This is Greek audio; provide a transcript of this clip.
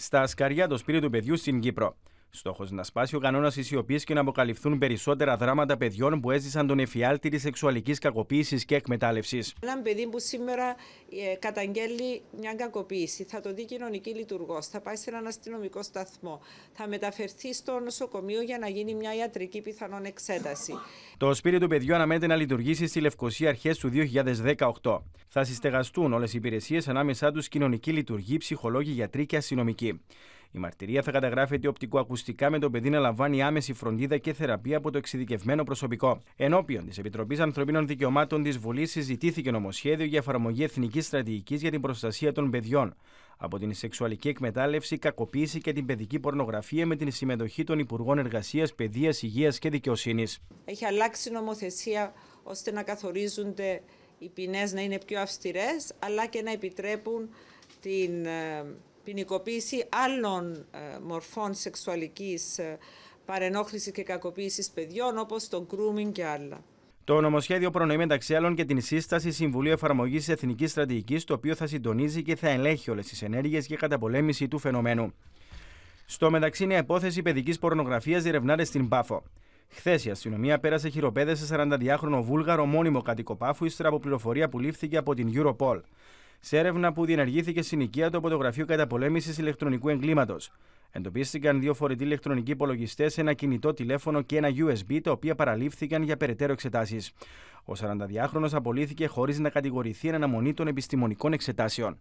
στα σκαριά το σπίτι του παιδιού στην Κύπρο. Στόχος να σπάσει ο κανόνας τη σιωπή και να αποκαλυφθούν περισσότερα δράματα παιδιών που έζησαν τον εφιάλτη της σεξουαλικής κακοποίησης και εκμετάλλευσης. Ένα παιδί που σήμερα ε, καταγγέλει μια κακοποίηση, θα το δει κοινωνική λειτουργός, θα πάει σε έναν αστυνομικό σταθμό, θα μεταφερθεί στο νοσοκομείο για να γίνει μια ιατρική πιθανόν εξέταση. Το σπίτι του παιδιού αναμένεται να λειτουργήσει στη Λευκοσία αρχές του 2018. Θα συστεγαστούν όλες οι υπηρεσίες ανάμεσά τους κοινωνικοί λειτουργοί, ψυχολόγοι, γιατροί και αστυνομικοί. Η μαρτυρία θα καταγράφεται οπτικοακουστικά με το παιδί να λαμβάνει άμεση φροντίδα και θεραπεία από το εξειδικευμένο προσωπικό. Ενώπιον της Επιτροπής Ανθρωπίνων Δικαιωμάτων της Βουλής συζητήθηκε νομοσχέδιο για εφαρμογή εθνικής στρατηγικής για την προστασία των παιδιών από την σεξουαλική εκμετάλλευση, κακοποίηση και την παιδική πορνογραφία με την συμμετοχή των Υπουργών Εργασίας, Παιδείας, Υγείας και Δικαιοσύνης. Έχει αλλάξει νομοθεσία ώστε να καθορίζονται οι ποινές να είναι πιο αυστηρές, αλλά και να επιτρέπουν την ε, ποινικοποίηση άλλων ε, μορφών σεξουαλικής ε, παρενόχλησης και κακοποίησης παιδιών όπως το grooming και άλλα. Το νομοσχέδιο προνοεί μεταξύ άλλων και την σύσταση Συμβουλίου Εφαρμογής Εθνικής Στρατηγικής, το οποίο θα συντονίζει και θα ελέγχει όλες τις ενέργειες για καταπολέμηση του φαινομένου. Στο μεταξύ, η υπόθεση παιδικής πορνογραφίας διερευνάται στην Πάφο. Χθες η αστυνομία πέρασε χειροπέδες σε 42χρονο Βούλγαρο μόνιμο κατοικοπάφου ύστερα από πληροφορία που λήφθηκε από την Europol σε έρευνα που διενεργήθηκε στην οικία του από το Γραφείο Καταπολέμησης Ηλεκτρονικού Εγκλήματος. Εντοπίστηκαν δύο φορητοί ηλεκτρονικοί υπολογιστές, ένα κινητό τηλέφωνο και ένα USB, τα οποία παραλήφθηκαν για περαιτέρω εξετάσεις. Ο 42χρονο απολύθηκε χωρίς να κατηγορηθεί εν αναμονή των επιστημονικών εξετάσεων.